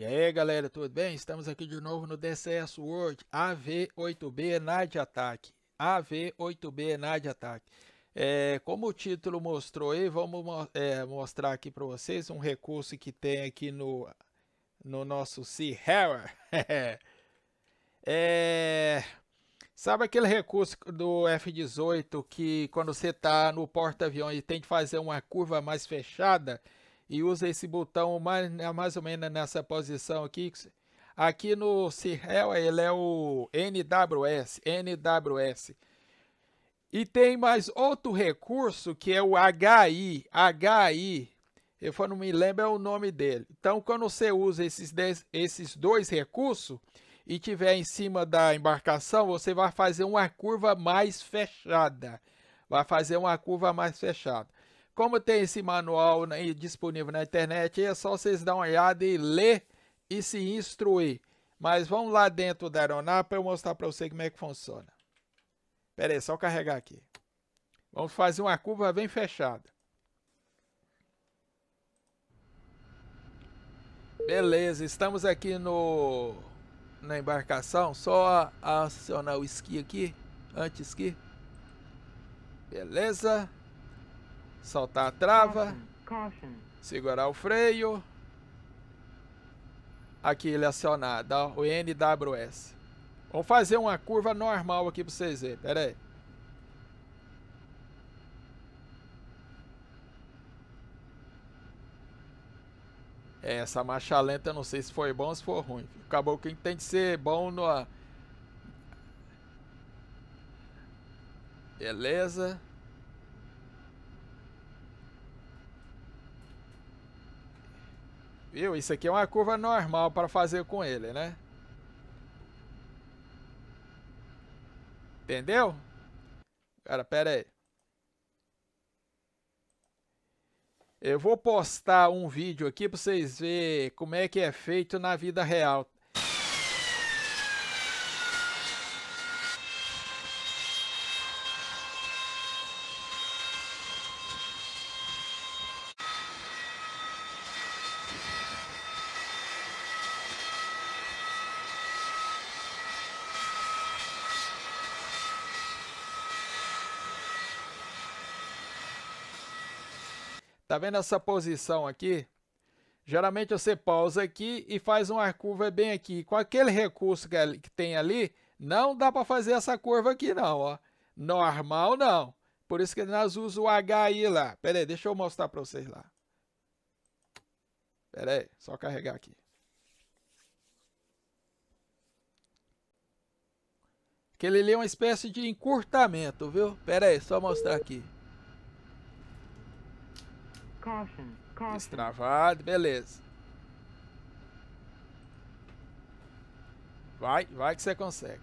E aí galera, tudo bem? Estamos aqui de novo no DCS World AV8B NAD Attack. AV8B NAD Attack. É, como o título mostrou aí, vamos é, mostrar aqui para vocês um recurso que tem aqui no, no nosso Sierra. é, sabe aquele recurso do F-18 que quando você está no porta-aviões e tem que fazer uma curva mais fechada? e usa esse botão mais, né, mais ou menos nessa posição aqui. Aqui no Cirrel ele é o NWS, NWS. E tem mais outro recurso que é o HI, HI. Eu não me lembro é o nome dele. Então, quando você usa esses, esses dois recursos e tiver em cima da embarcação, você vai fazer uma curva mais fechada. Vai fazer uma curva mais fechada. Como tem esse manual né, disponível na internet, é só vocês dar uma olhada e ler e se instruir. Mas vamos lá dentro da aeronave para eu mostrar para você como é que funciona. Pera aí, só carregar aqui. Vamos fazer uma curva bem fechada. Beleza, estamos aqui no na embarcação. Só acionar o esqui aqui, antes que. Beleza. Saltar a trava. Segurar o freio. Aqui ele é acionar o NWS. Vou fazer uma curva normal aqui para vocês verem. Pera aí. É, essa marcha lenta, não sei se foi bom ou se foi ruim. Acabou que tem que ser bom no. Beleza. Viu? Isso aqui é uma curva normal para fazer com ele, né? Entendeu? Cara, pera aí. Eu vou postar um vídeo aqui para vocês verem como é que é feito na vida real. Tá vendo essa posição aqui? Geralmente você pausa aqui e faz uma curva bem aqui. Com aquele recurso que tem ali, não dá para fazer essa curva aqui não, ó. Normal não. Por isso que nós usamos o HI lá. Pera aí, deixa eu mostrar para vocês lá. Pera aí, só carregar aqui. Que ele ali é uma espécie de encurtamento, viu? Pera aí, só mostrar aqui. Destravado, beleza. Vai, vai que você consegue.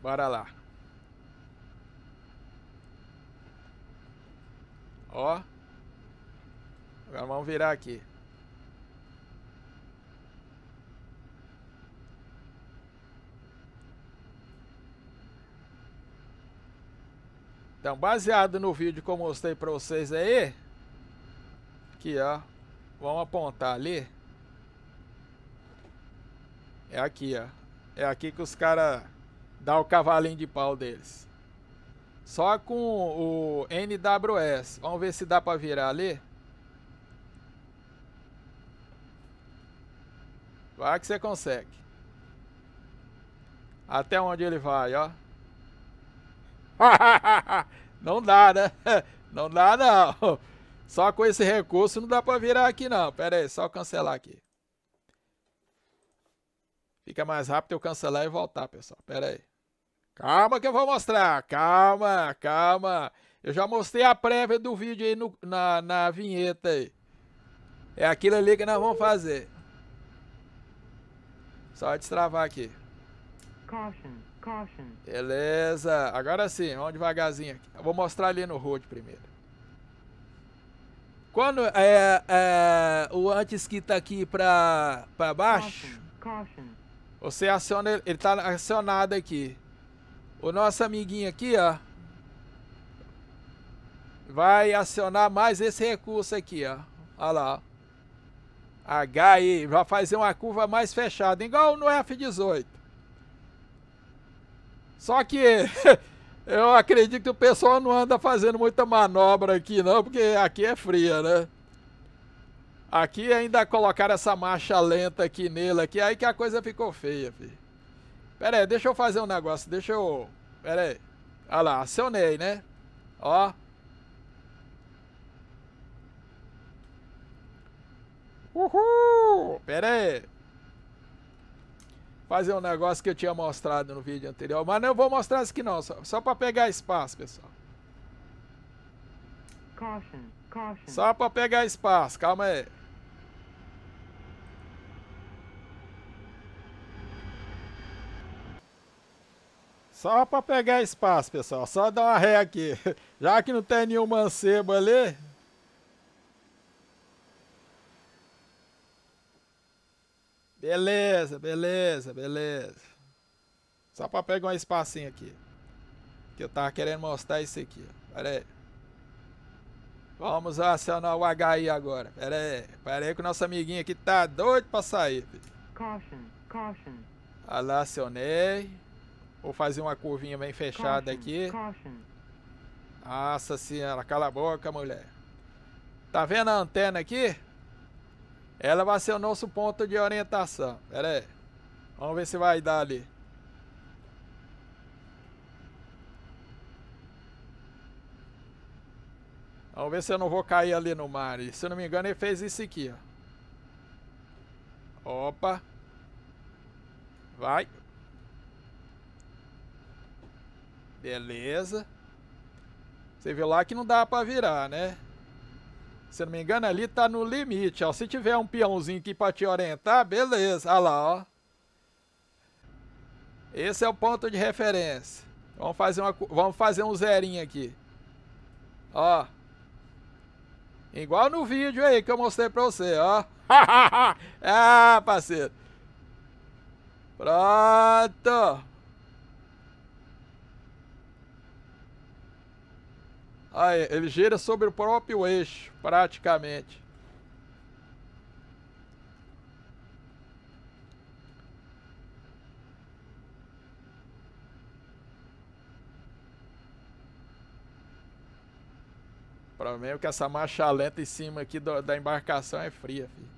Bora lá. Ó. Agora vamos virar aqui. Então, baseado no vídeo que eu mostrei para vocês aí, aqui ó, vamos apontar ali. É aqui ó, é aqui que os caras dão o cavalinho de pau deles. Só com o NWS, vamos ver se dá para virar ali. Vai que você consegue. Até onde ele vai, ó. não dá, né? Não dá, não. Só com esse recurso não dá para virar aqui, não. Pera aí, só cancelar aqui. Fica mais rápido eu cancelar e voltar, pessoal. Pera aí. Calma que eu vou mostrar. Calma, calma. Eu já mostrei a prévia do vídeo aí no, na, na vinheta aí. É aquilo ali que nós vamos fazer. Só destravar aqui. Caution. Beleza. Agora sim, vamos devagarzinho aqui. Eu vou mostrar ali no road primeiro. Quando é, é, o antes que tá aqui pra, pra baixo, você aciona ele, ele tá acionado aqui. O nosso amiguinho aqui, ó, vai acionar mais esse recurso aqui, ó. Olha lá, ó. aí, vai fazer uma curva mais fechada, igual no F18. Só que eu acredito que o pessoal não anda fazendo muita manobra aqui não, porque aqui é fria, né? Aqui ainda colocaram essa marcha lenta aqui nele, aqui, aí que a coisa ficou feia, filho. Pera aí, deixa eu fazer um negócio, deixa eu... Pera aí. Olha lá, acionei, né? Ó. Uhul! Pera aí fazer um negócio que eu tinha mostrado no vídeo anterior. Mas não vou mostrar isso aqui não, só, só para pegar espaço, pessoal. Caution, caution. Só para pegar espaço, calma aí. Só para pegar espaço, pessoal. Só dar uma ré aqui. Já que não tem nenhum mancebo ali, Beleza, beleza, beleza. Só pra pegar um espacinho aqui. Que eu tava querendo mostrar isso aqui. Pera aí. Vamos acionar o HI agora. Pera aí. Pera aí que o nosso amiguinho aqui tá doido pra sair. Caution, caution. Ah lá, acionei. Vou fazer uma curvinha bem fechada caution, aqui. Caution. Nossa senhora, cala a boca, mulher. Tá vendo a antena aqui? Ela vai ser o nosso ponto de orientação. Pera aí. Vamos ver se vai dar ali. Vamos ver se eu não vou cair ali no mar. se eu não me engano, ele fez isso aqui, ó. Opa. Vai. Beleza. Você viu lá que não dá pra virar, né? Se não me engano, ali tá no limite, ó. Se tiver um peãozinho aqui pra te orientar, beleza. Olha lá, ó. Esse é o ponto de referência. Vamos fazer, uma, vamos fazer um zerinho aqui. Ó. Igual no vídeo aí que eu mostrei pra você, ó. ah, parceiro. Pronto. Aí, ele gira sobre o próprio eixo, praticamente. O problema é que essa marcha lenta em cima aqui do, da embarcação é fria, filho.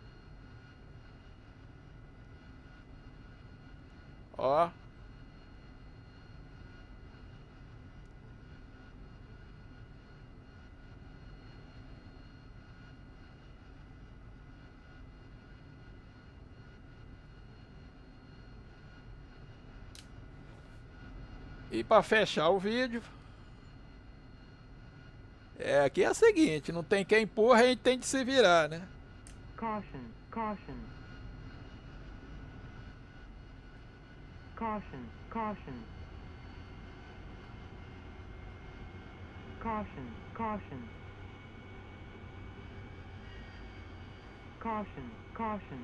E para fechar o vídeo, é, aqui é o seguinte, não tem quem empurra, a gente tem de se virar, né? Caution, caution. Caution, caution. Caution, caution. Caution, caution.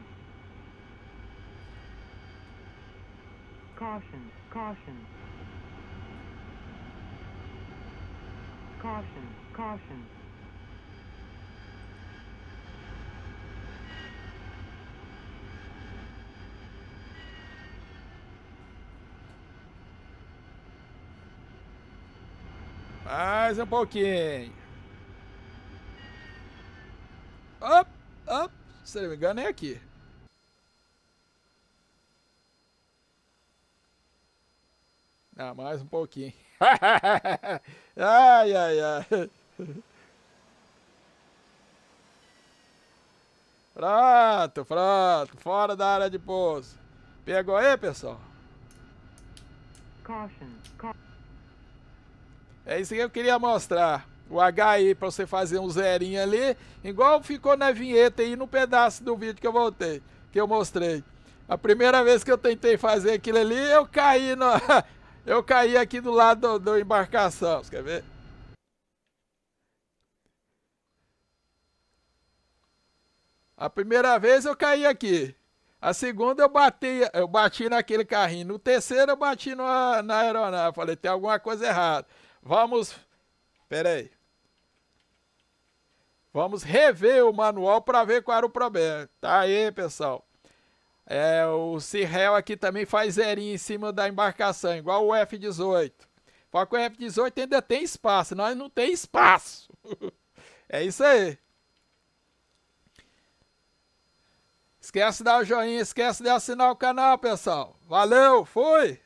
Caution, caution. Caution, caution. Mais um pouquinho. Up, up. Se não me engano, é aqui. Ah, mais um pouquinho ai, ai, ai. Pronto, pronto. Fora da área de pouso. Pegou aí, pessoal? É isso que eu queria mostrar. O HI pra você fazer um zerinho ali, igual ficou na vinheta aí no pedaço do vídeo que eu voltei, que eu mostrei. A primeira vez que eu tentei fazer aquilo ali, eu caí no, Eu caí aqui do lado da embarcação, quer ver? A primeira vez eu caí aqui. A segunda eu bati, eu bati naquele carrinho. No terceiro eu bati no, na aeronave. Falei, tem alguma coisa errada. Vamos. Pera aí. Vamos rever o manual para ver qual era o problema. Tá aí, pessoal. É, o Cirrel aqui também faz zerinho em cima da embarcação, igual o F-18. Só que o F-18 ainda tem espaço, nós não tem espaço. é isso aí. Esquece de dar o joinha, esquece de assinar o canal, pessoal. Valeu, fui!